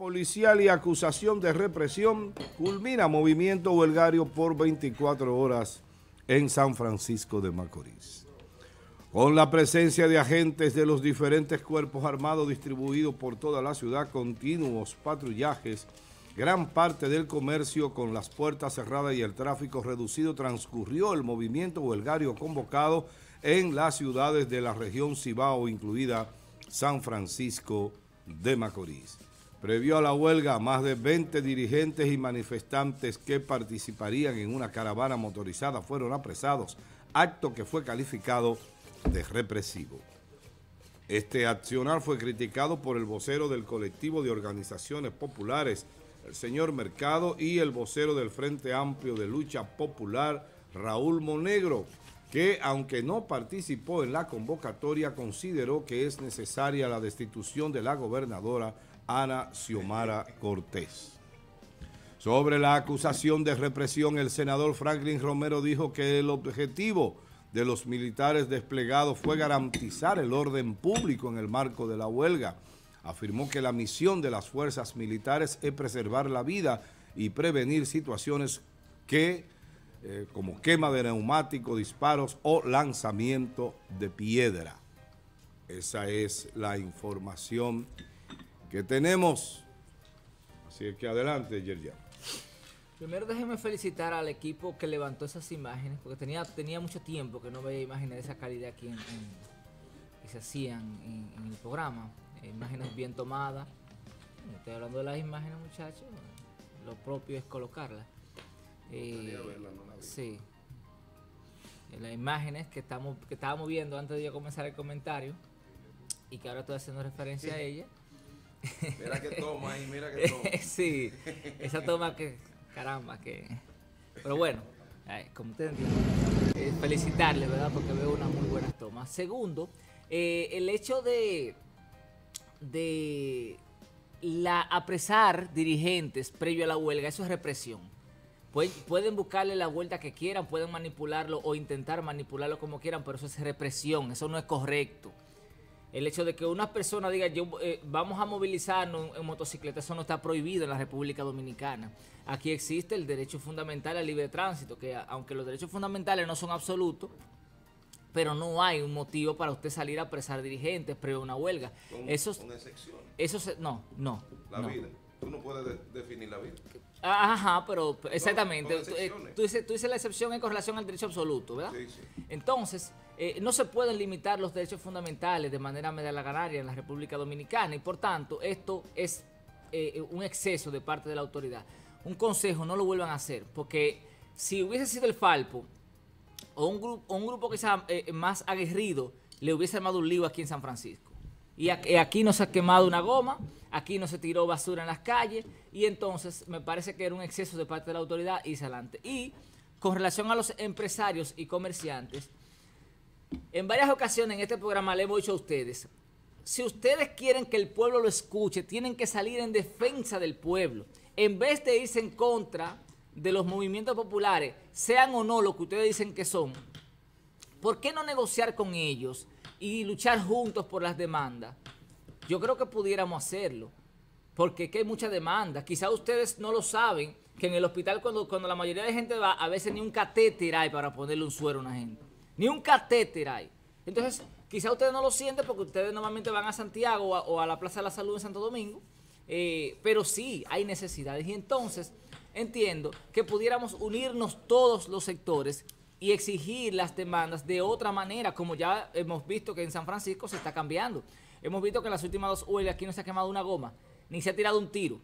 policial y acusación de represión culmina movimiento huelgario por 24 horas en San Francisco de Macorís. Con la presencia de agentes de los diferentes cuerpos armados distribuidos por toda la ciudad, continuos patrullajes, gran parte del comercio con las puertas cerradas y el tráfico reducido transcurrió el movimiento huelgario convocado en las ciudades de la región Cibao, incluida San Francisco de Macorís. Previo a la huelga, más de 20 dirigentes y manifestantes que participarían en una caravana motorizada fueron apresados, acto que fue calificado de represivo. Este accionar fue criticado por el vocero del colectivo de organizaciones populares, el señor Mercado, y el vocero del Frente Amplio de Lucha Popular, Raúl Monegro, que aunque no participó en la convocatoria, consideró que es necesaria la destitución de la gobernadora Ana Xiomara Cortés. Sobre la acusación de represión, el senador Franklin Romero dijo que el objetivo de los militares desplegados fue garantizar el orden público en el marco de la huelga. Afirmó que la misión de las fuerzas militares es preservar la vida y prevenir situaciones que, eh, como quema de neumático, disparos o lanzamiento de piedra. Esa es la información que tenemos. Así que adelante, Yerjan. Primero déjeme felicitar al equipo que levantó esas imágenes, porque tenía, tenía mucho tiempo que no veía imágenes de esa calidad aquí que se hacían en, el programa. Imágenes bien tomadas. estoy hablando de las imágenes, muchachos. Lo propio es colocarlas. Eh, sí. Las imágenes que, estamos, que estábamos viendo antes de comenzar el comentario y que ahora estoy haciendo referencia a ellas Mira que toma mira que toma. sí, esa toma que, caramba, que... Pero bueno, como ustedes eh, felicitarle, ¿verdad? Porque veo unas muy buenas tomas. Segundo, eh, el hecho de, de la apresar dirigentes previo a la huelga, eso es represión. pueden buscarle la vuelta que quieran, pueden manipularlo o intentar manipularlo como quieran, pero eso es represión, eso no es correcto. El hecho de que una persona diga, yo eh, vamos a movilizarnos en, motocicleta, eso no está prohibido en la República Dominicana. Aquí existe el derecho fundamental al libre tránsito, que aunque los derechos fundamentales no son absolutos, pero no hay un motivo para usted salir a presar dirigentes previo una huelga. Con, eso, Eso no, no. La vida. Tú no puedes definir la vida. Ah, ajá, pero exactamente. tú, eh, tú, dices, tú dices la excepción en relación al derecho absoluto, ¿verdad? Sí, sí. Entonces eh, no se pueden limitar los derechos fundamentales de manera ganaria en la República Dominicana y por tanto esto es eh, eh, un exceso de parte de la autoridad. Un consejo, no lo vuelvan a hacer, porque si hubiese sido el Falpo o un, grupo que un grupo más aguerrido, le hubiese armado un lío aquí en San Francisco. Y aquí no se ha quemado una goma, aquí no se tiró basura en las calles, y entonces me parece que era un exceso de parte de la autoridad y se adelante. Y con relación a los empresarios y comerciantes, en varias ocasiones en este programa le hemos dicho a ustedes, si ustedes quieren que el pueblo lo escuche, tienen que salir en defensa del pueblo. En vez de irse en contra de los movimientos populares, sean o no lo que ustedes dicen que son, ¿por qué no negociar con ellos y luchar juntos por las demandas? Yo creo que pudiéramos hacerlo, porque hay mucha demanda. Quizá ustedes no lo saben, que en el hospital cuando, cuando la mayoría de gente va, a veces ni un catéter hay para ponerle un suero a una gente. Ni un catéter hay. Entonces, quizá ustedes no lo sienten porque ustedes normalmente van a Santiago o a, la Plaza de la Salud en Santo Domingo, eh, pero sí hay necesidades. Y entonces, entiendo que pudiéramos unirnos todos los sectores y exigir las demandas de otra manera, como ya hemos visto que en San Francisco se está cambiando. Hemos visto que en las últimas dos huelgas aquí no se ha quemado una goma, ni se ha tirado un tiro.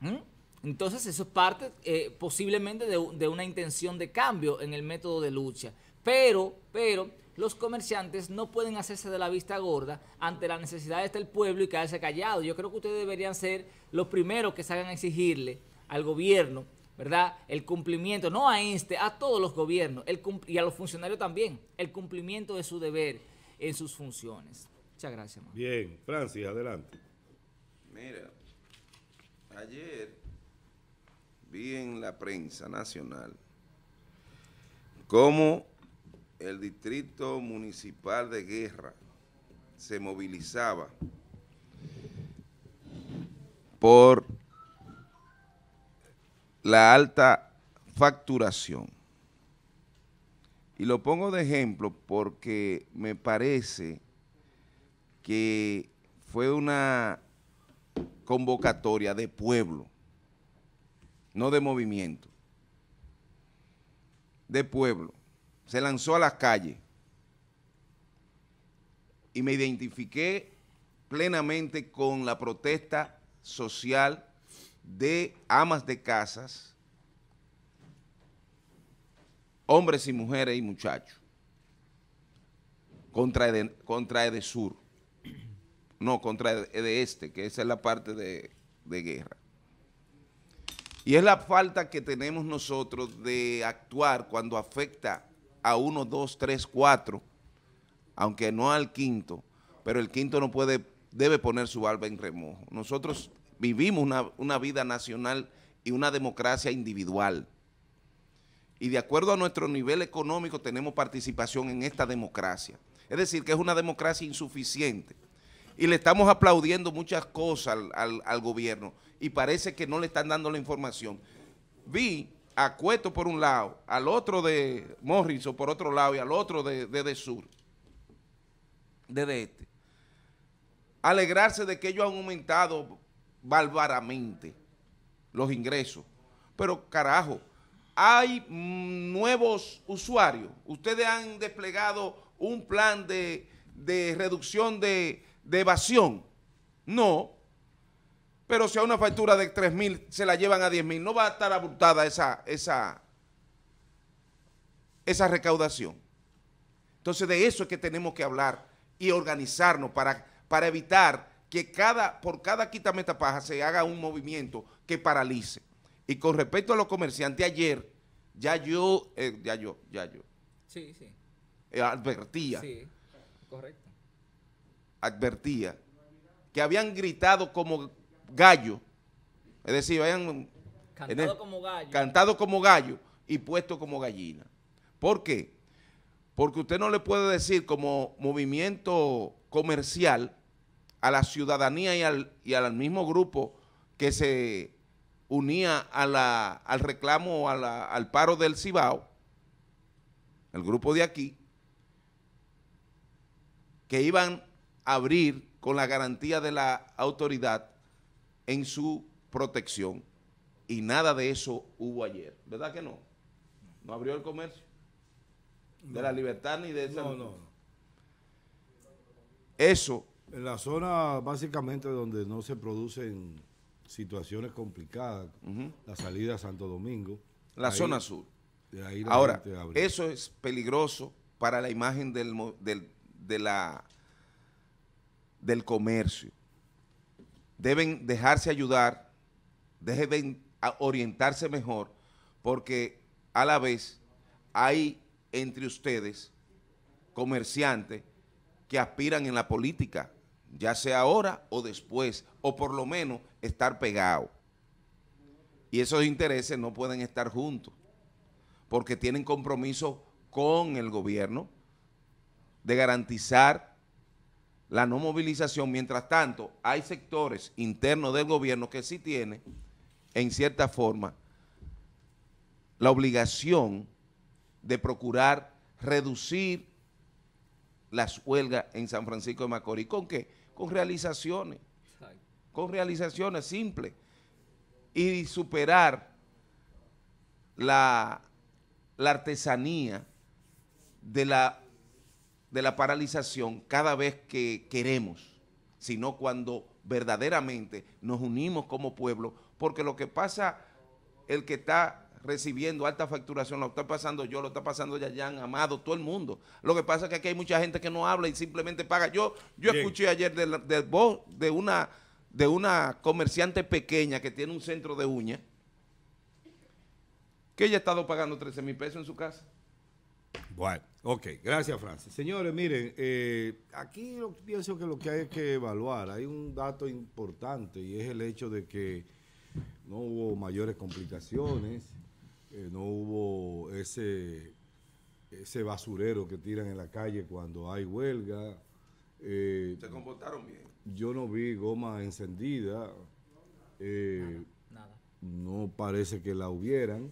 ¿Mm? Entonces eso es parte eh, posiblemente de una intención de cambio en el método de lucha. Pero, pero, los comerciantes no pueden hacerse de la vista gorda ante las necesidades del pueblo y quedarse callados. Yo creo que ustedes deberían ser los primeros que salgan a exigirle al gobierno, ¿verdad? El cumplimiento, no a este, a todos los gobiernos el y a los funcionarios también, el cumplimiento de su deber en sus funciones. Muchas gracias. Bien, Francis, adelante. Mira, ayer vi en la prensa nacional cómo el Distrito Municipal de Guerra se movilizaba por la alta facturación. Y lo pongo de ejemplo porque me parece que fue una convocatoria de pueblo, no de movimiento, de pueblo se lanzó a las calles y me identifiqué plenamente con la protesta social de amas de casas, hombres y mujeres y muchachos, contra, Ede, contra Edesur, no, contra este, que esa es la parte de, de guerra. Y es la falta que tenemos nosotros de actuar cuando afecta a uno, dos, tres, cuatro, aunque no al quinto, pero el quinto no puede, debe poner su alba en remojo. Nosotros vivimos una, vida nacional y una democracia individual. Y de acuerdo a nuestro nivel económico tenemos participación en esta democracia. Es decir, que es una democracia insuficiente. Y le estamos aplaudiendo muchas cosas al, al gobierno y parece que no le están dando la información. Vi a Cueto por un lado, al otro de Morrison por otro lado y al otro de, de, de Sur, desde este, alegrarse de que ellos han aumentado bárbaramente los ingresos. Pero carajo, hay nuevos usuarios. Ustedes han desplegado un plan de, de reducción de, de evasión. No, pero si a una factura de 3 mil se la llevan a 10 mil, no va a estar abultada esa, esa, esa recaudación. Entonces de eso es que tenemos que hablar y organizarnos para, para evitar que cada, por cada quita paja se haga un movimiento que paralice. Y con respecto a los comerciantes, ayer ya yo, eh, ya yo, ya yo. Sí, sí. Eh, advertía. Sí, correcto. Advertía que habían gritado como gallo. Es decir, vayan... Cantado como gallo. y puesto como gallina. ¿Por qué? Porque usted no le puede decir como movimiento comercial a la ciudadanía y al, y al mismo grupo que se unía al reclamo, al paro del Cibao, el grupo de aquí, que iban a abrir con la garantía de la autoridad en su protección y nada de eso hubo ayer. ¿Verdad que no? No abrió el comercio. De la libertad ni de esa... No, no. Eso... En la zona básicamente donde no se producen situaciones complicadas, la salida a Santo Domingo. La zona sur. Ahora, eso es peligroso para la imagen del, del, de la, del comercio deben dejarse ayudar, deben orientarse mejor, porque a la vez hay entre ustedes comerciantes que aspiran en la política, ya sea ahora o después, o por lo menos estar pegados. Y esos intereses no pueden estar juntos, porque tienen compromiso con el gobierno de garantizar la no movilización. Mientras tanto, hay sectores internos del gobierno que sí tienen, en cierta forma, la obligación de procurar reducir las huelgas en San Francisco de Macorís. ¿Con qué? Con realizaciones. Con realizaciones simples. Y superar la, la artesanía de la de la paralización cada vez que queremos, sino cuando verdaderamente nos unimos como pueblo, porque lo que pasa, el que está recibiendo alta facturación, lo está pasando yo, lo está pasando han Amado, todo el mundo. Lo que pasa es que aquí hay mucha gente que no habla y simplemente paga. Yo, yo escuché ayer de, de, de, una, de una comerciante pequeña que tiene un centro de uñas, que ella ha estado pagando 13 mil pesos en su casa. Bueno. Ok, gracias Francis. Señores, miren, eh, aquí lo, pienso que lo que hay que evaluar, hay un dato importante y es el hecho de que no hubo mayores complicaciones, eh, no hubo ese, ese basurero que tiran en la calle cuando hay huelga. Eh, Se comportaron bien. Yo no vi goma encendida, nada, nada. no parece que la hubieran,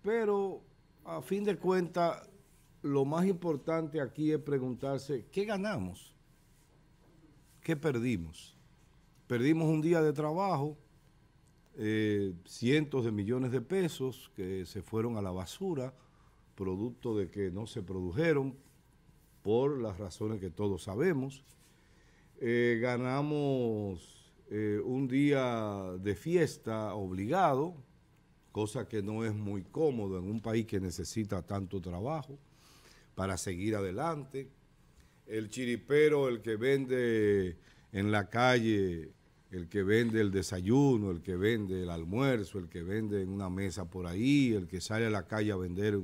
pero a fin de cuentas lo más importante aquí es preguntarse, ¿qué ganamos? ¿Qué perdimos? Perdimos un día de trabajo, eh, cientos de millones de pesos que se fueron a la basura, producto de que no se produjeron por las razones que todos sabemos. Eh, ganamos eh, un día de fiesta obligado, cosa que no es muy cómodo en un país que necesita tanto trabajo para seguir adelante. El chiripero, el que vende en la calle, el que vende el desayuno, el que vende el almuerzo, el que vende en una mesa por ahí, el que sale a la calle a vender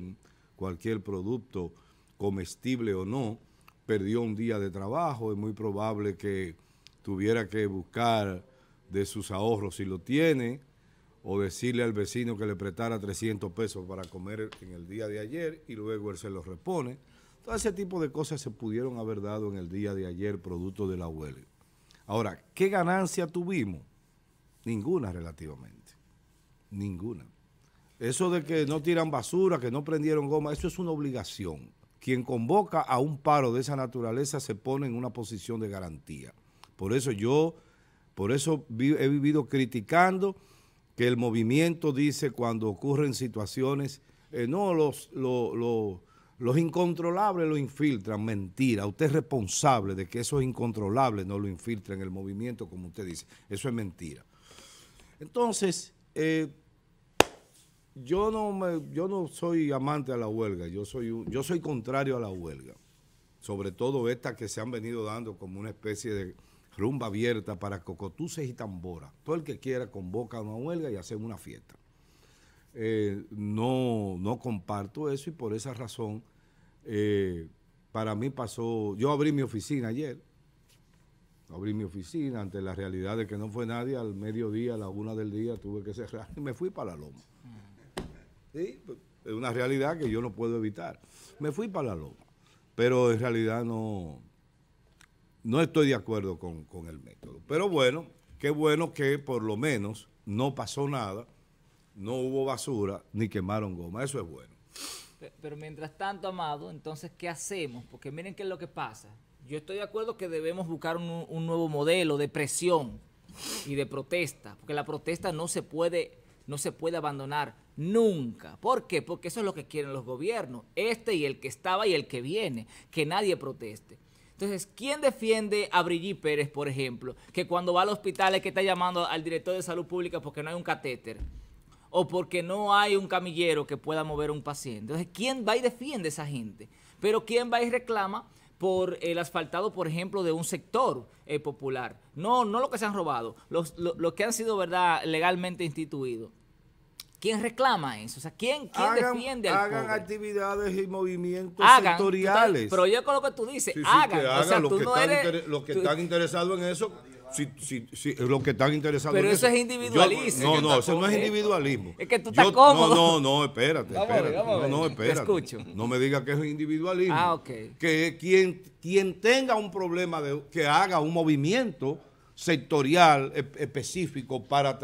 cualquier producto comestible o no, perdió un día de trabajo, es muy probable que tuviera que buscar de sus ahorros si lo tiene, o decirle al vecino que le prestara 300 pesos para comer en el día de ayer y luego él se los repone. Todo ese tipo de cosas se pudieron haber dado en el día de ayer producto de la huelga. Ahora, ¿qué ganancia tuvimos? Ninguna relativamente. Ninguna. Eso de que no tiran basura, que no prendieron goma, eso es una obligación. Quien convoca a un paro de esa naturaleza se pone en una posición de garantía. Por eso yo, por eso he vivido criticando que el movimiento dice cuando ocurren situaciones, eh, no los, los, los, incontrolables lo infiltran, mentira, usted es responsable de que esos incontrolables no lo infiltren el movimiento, como usted dice, eso es mentira. Entonces, eh, yo no, me, yo no soy amante a la huelga, yo soy, yo soy contrario a la huelga, sobre todo estas que se han venido dando como una especie de rumba abierta para cocotuces y tambora. Todo el que quiera convoca a una huelga y hacen una fiesta. Eh, no, no comparto eso y por esa razón eh, para mí pasó, yo abrí mi oficina ayer, abrí mi oficina ante la realidad de que no fue nadie, al mediodía, a la una del día tuve que cerrar y me fui para la loma. ¿Sí? Es una realidad que yo no puedo evitar. Me fui para la loma, pero en realidad no, no estoy de acuerdo con, el método. Pero bueno, qué bueno que por lo menos no pasó nada, no hubo basura, ni quemaron goma. Eso es bueno. Pero, mientras tanto, Amado, entonces, ¿qué hacemos? Porque miren qué es lo que pasa. Yo estoy de acuerdo que debemos buscar un, nuevo modelo de presión y de protesta, porque la protesta no se puede no se puede abandonar nunca. ¿Por qué? Porque eso es lo que quieren los gobiernos, este y el que estaba y el que viene, que nadie proteste. Entonces, ¿quién defiende a Brigitte Pérez, por ejemplo, que cuando va al hospital es que está llamando al director de salud pública porque no hay un catéter? O porque no hay un camillero que pueda mover a un paciente. Entonces, ¿quién va y defiende a esa gente? Pero ¿quién va y reclama por el asfaltado, por ejemplo, de un sector eh, popular? No, no lo que se han robado, lo, que han sido, ¿verdad?, legalmente instituidos. ¿Quién reclama eso? O sea, ¿quién, quién defiende Hagan actividades y movimientos sectoriales. Pero yo con lo que tú dices, hagan. Que O sea, los, tú que no están los que están interesados en eso, los que están interesados pero en eso. Pero eso es individualismo. no, no, eso no es individualismo. Es que tú estás cómodo. No, no, no, espérate, espérate. no, no, espérate. escucho. No me digas que es individualismo. Ah, ok. Que quien, quien tenga un problema, de, que haga un movimiento sectorial e, específico para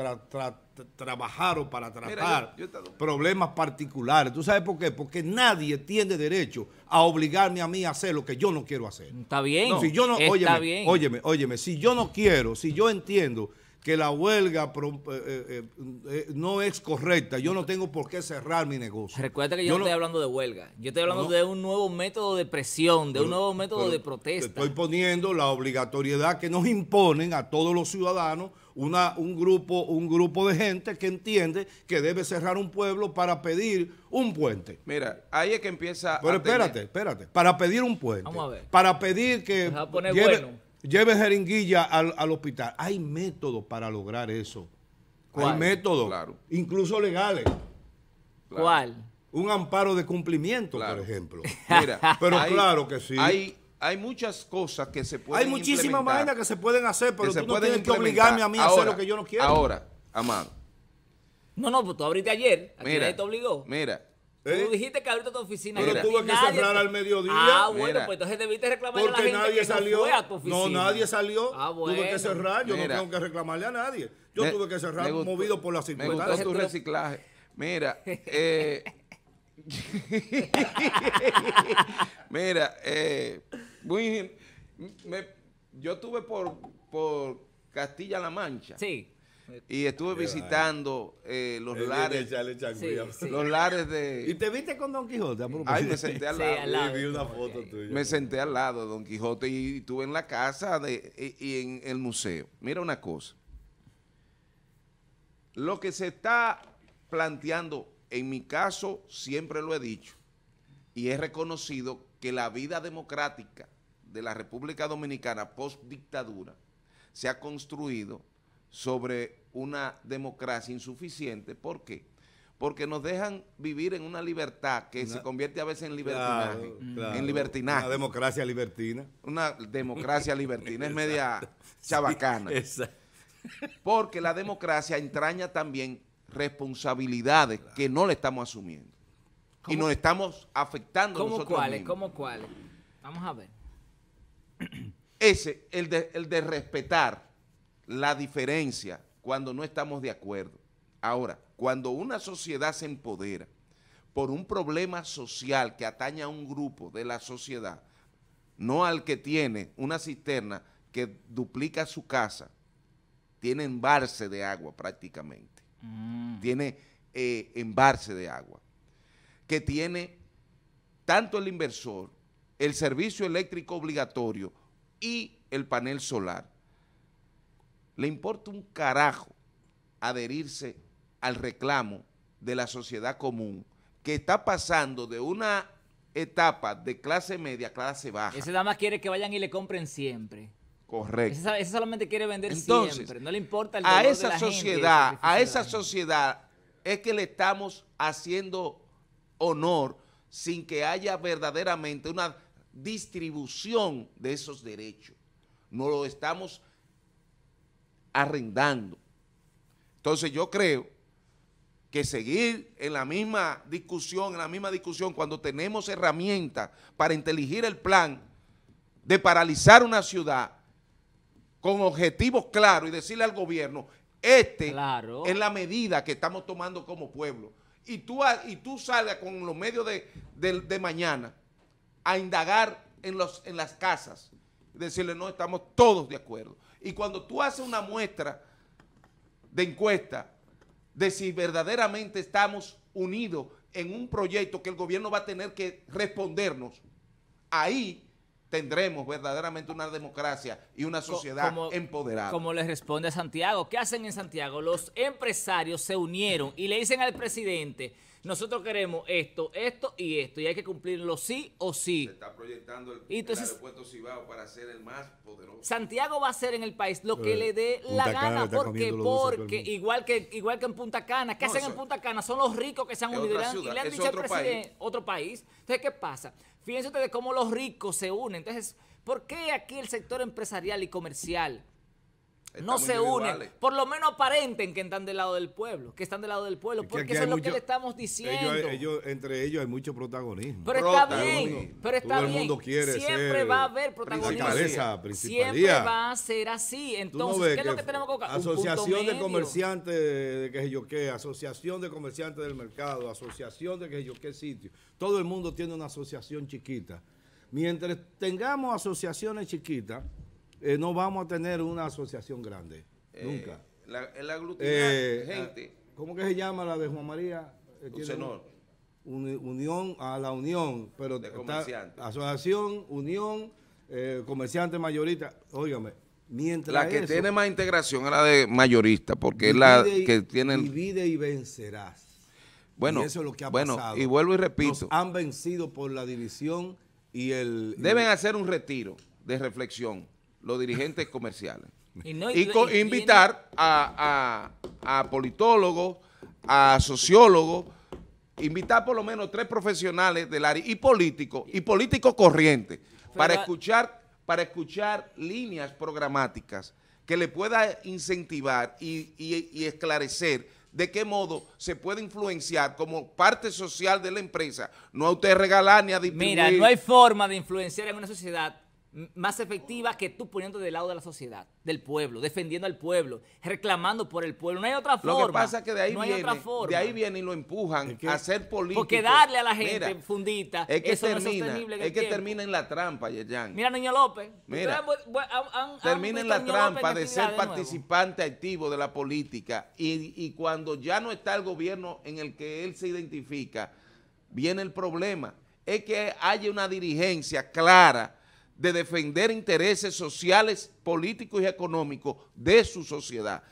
trabajar o para tratar problemas particulares. ¿Tú sabes por qué? Porque nadie tiene derecho a obligarme a mí a hacer lo que yo no quiero hacer. Está bien. si yo no, óyeme, óyeme, si yo no quiero, si yo entiendo que la huelga eh, eh, eh, no es correcta. Yo no tengo por qué cerrar mi negocio. Recuerda que yo, no estoy hablando de huelga. Yo estoy hablando de un nuevo método de presión, de un nuevo método de protesta. Estoy poniendo la obligatoriedad que nos imponen a todos los ciudadanos una, un, grupo, un grupo de gente que entiende que debe cerrar un pueblo para pedir un puente. Mira, ahí es que empieza Pero espérate, espérate. Para pedir un puente. Vamos a ver. Para pedir que... poner bueno. Lleve jeringuilla al, hospital. Hay métodos para lograr eso. ¿Cuál? Hay métodos, claro. incluso legales. ¿Cuál? Un amparo de cumplimiento, por ejemplo. Mira, pero claro que sí. Hay, muchas cosas que se pueden Hay muchísimas maneras que se pueden hacer, pero tú no tienes que obligarme a mí a hacer lo que yo no quiero. Ahora, Amado. No, no, pues tú abriste ayer. ¿A te obligó? Mira, Tú ¿Eh? dijiste que ahorita tu oficina Pero tuve que cerrar al mediodía. Ah, bueno, pues entonces debiste reclamar a la gente nadie salió. No, nadie salió. Ah, bueno. Tuve que cerrar. Yo no tengo que reclamarle a nadie. Yo tuve que cerrar movido por las circunstancias. Me tu reciclaje. Mira, eh, Mira, eh, muy, me, yo tuve por, por Castilla-La Mancha. Sí y estuve visitando eh, los lares. Los lares de. ¿Y te viste con Don Quijote? Ay, me senté al lado. Vi una foto tuya. Me senté al lado de Don Quijote y estuve en la casa de, y en el museo. Mira una cosa. Lo que se está planteando, en mi caso, siempre lo he dicho, y he reconocido que la vida democrática de la República Dominicana post dictadura se ha construido sobre una democracia insuficiente. ¿Por qué? Porque nos dejan vivir en una libertad que se convierte a veces en libertinaje. en libertinaje. Una democracia libertina. Una democracia libertina. es media chabacana. Porque la democracia entraña también responsabilidades que no le estamos asumiendo. Y nos estamos afectando ¿Cómo cuáles? ¿Cómo cuáles? Vamos a ver. Ese, el de, el de respetar la diferencia cuando no estamos de acuerdo. Ahora, cuando una sociedad se empodera por un problema social que atañe a un grupo de la sociedad, no al que tiene una cisterna que duplica su casa, tiene embarse de agua prácticamente, mm. tiene eh, embarse de agua, que tiene tanto el inversor, el servicio eléctrico obligatorio y el panel solar le importa un carajo adherirse al reclamo de la sociedad común que está pasando de una etapa de clase media a clase baja. Ese dama quiere que vayan y le compren siempre. Correcto. Ese, solamente quiere vender siempre, no le importa el a esa sociedad, a esa sociedad es que le estamos haciendo honor sin que haya verdaderamente una distribución de esos derechos. No lo estamos arrendando. Entonces yo creo que seguir en la misma discusión, en la misma discusión, cuando tenemos herramientas para inteligir el plan de paralizar una ciudad con objetivos claros y decirle al gobierno, este es la medida que estamos tomando como pueblo. Y tú, y tú salgas con los medios de, mañana a indagar en, los, en las casas y decirle, no, estamos todos de acuerdo. Y cuando tú haces una muestra de encuesta de si verdaderamente estamos unidos en un proyecto que el gobierno va a tener que respondernos, ahí tendremos verdaderamente una democracia y una sociedad empoderada. Como le responde a Santiago, ¿qué hacen en Santiago? Los empresarios se unieron y le dicen al presidente nosotros queremos esto, esto y esto, y hay que cumplirlo sí o sí. Se está proyectando el, aeropuerto Cibao para ser el más poderoso. Santiago va a ser en el país lo que eh, le dé la gana, porque, porque igual que, igual que en Punta Cana, ¿qué hacen en Punta Cana? Son los ricos que se han unido y le han dicho al presidente, otro país. Entonces, ¿qué pasa? Fíjense ustedes cómo los ricos se unen. Entonces, ¿por qué aquí el sector empresarial y comercial? no se unen. Por lo menos aparenten que están del lado del pueblo, que están del lado del pueblo, porque eso es lo que le estamos diciendo. entre ellos hay mucho protagonismo. Pero está bien, pero está bien. El mundo quiere Siempre va a haber protagonismo. Siempre va a ser así. Entonces, ¿qué es lo que, tenemos que Asociación de comerciantes de que yo qué, asociación de comerciantes del mercado, asociación de que yo qué sitio. Todo el mundo tiene una asociación chiquita. Mientras tengamos asociaciones chiquitas, eh, no vamos a tener una asociación grande. Eh, nunca. La, eh, gente. Ah, ¿Cómo que se llama la de Juan María? unión a la Unión, pero de Asociación, Unión, Comerciante Mayorista. Óigame, mientras. La que tiene más integración es la de mayorista, porque es la que tiene. Divide y vencerás. Bueno, y eso lo que ha bueno, Y vuelvo y repito. han vencido por la división y el. Deben hacer un retiro de reflexión los dirigentes comerciales. Y, invitar a, a, a politólogos, a sociólogos, invitar por lo menos tres profesionales del área y políticos, y políticos corrientes, para escuchar, para escuchar líneas programáticas que le pueda incentivar y, y, esclarecer de qué modo se puede influenciar como parte social de la empresa. No a usted regalar ni a distribuir. Mira, no hay forma de influenciar en una sociedad más efectiva que tú poniendo del lado de la sociedad, del pueblo, defendiendo al pueblo, reclamando por el pueblo. No hay otra forma. Lo que pasa es que de ahí, viene, De ahí viene y lo empujan a ser político. Porque darle a la gente fundita, es que eso termina, es En que termina en la trampa, Yerjan. Mira, Niña López. Mira, termina en la trampa de este ser participante activo de la política y, y cuando ya no está el gobierno en el que él se identifica, viene el problema. Es que haya una dirigencia clara de defender intereses sociales, políticos y económicos de su sociedad.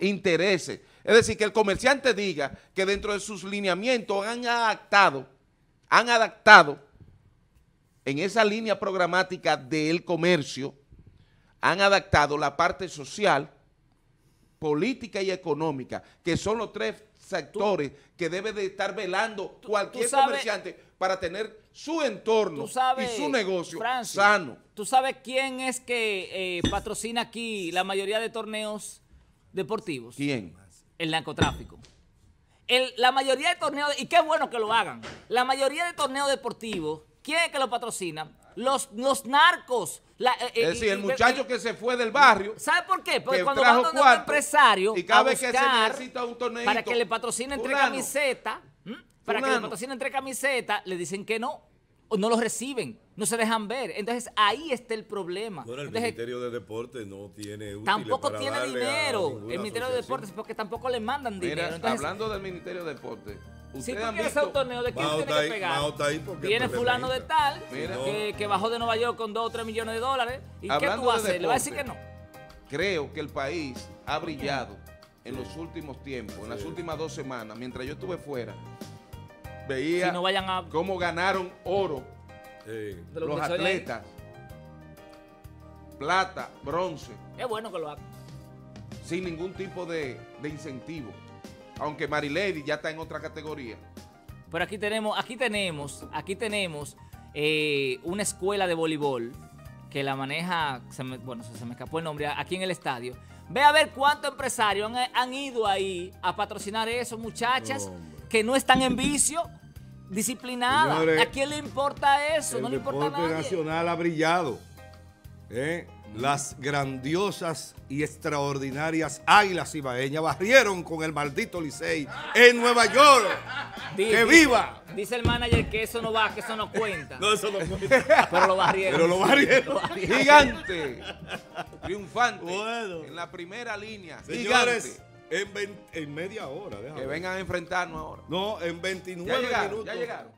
Intereses. Es decir, que el comerciante diga que dentro de sus lineamientos han adaptado, han adaptado en esa línea programática del comercio, han adaptado la parte social, política y económica, que son los tres sectores que debe de estar velando cualquier comerciante para tener su entorno y su negocio sano. ¿Tú sabes quién es que eh, patrocina aquí la mayoría de torneos deportivos? ¿Quién? El narcotráfico. la mayoría de torneos, y qué bueno que lo hagan, la mayoría de torneos deportivos, ¿quién es que lo patrocina? Los, narcos. Eh, eh, es decir, el muchacho que se fue del barrio. ¿Sabe por qué? Porque cuando van un empresario y a buscar que se un para que le patrocinen entre camiseta para que la patrocinen entre camisetas, le dicen que no. O no los reciben, no se dejan ver. Entonces ahí está el problema. el Ministerio de Deportes no tiene Tampoco tiene dinero el Ministerio de Deportes porque tampoco le mandan dinero. hablando del Ministerio de Deportes, si tú quieres visto? un torneo, ¿de quién tiene que pegar? Viene fulano de tal, que, bajó de Nueva York con 2 o 3 millones de dólares. ¿Y qué tú vas a hacer? ¿Le vas a decir que no? Creo que el país ha brillado en los últimos tiempos, en las últimas dos semanas, mientras yo estuve fuera, veía cómo ganaron oro los, atletas. Plata, bronce. Es bueno que lo hagan. Sin ningún tipo de, incentivo. Aunque Marilady ya está en otra categoría. Pero aquí tenemos, aquí tenemos, aquí tenemos eh, una escuela de voleibol que la maneja, bueno, se me escapó el nombre, aquí en el estadio. Ve a ver cuántos empresarios han, ido ahí a patrocinar eso, muchachas que no están en vicio, disciplinada. ¿A quién le importa eso? no le importa deporte nacional ha brillado. ¿eh? Las grandiosas y extraordinarias águilas ibaeñas barrieron con el maldito Licey en Nueva York. ¡Que viva! Dice el manager que eso no va, que eso no cuenta. no, Pero lo barrieron. Pero lo Gigante. Triunfante. En la primera línea. En, media hora, déjame. Que vengan a enfrentarnos ahora. No, en 29 minutos. Ya llegaron.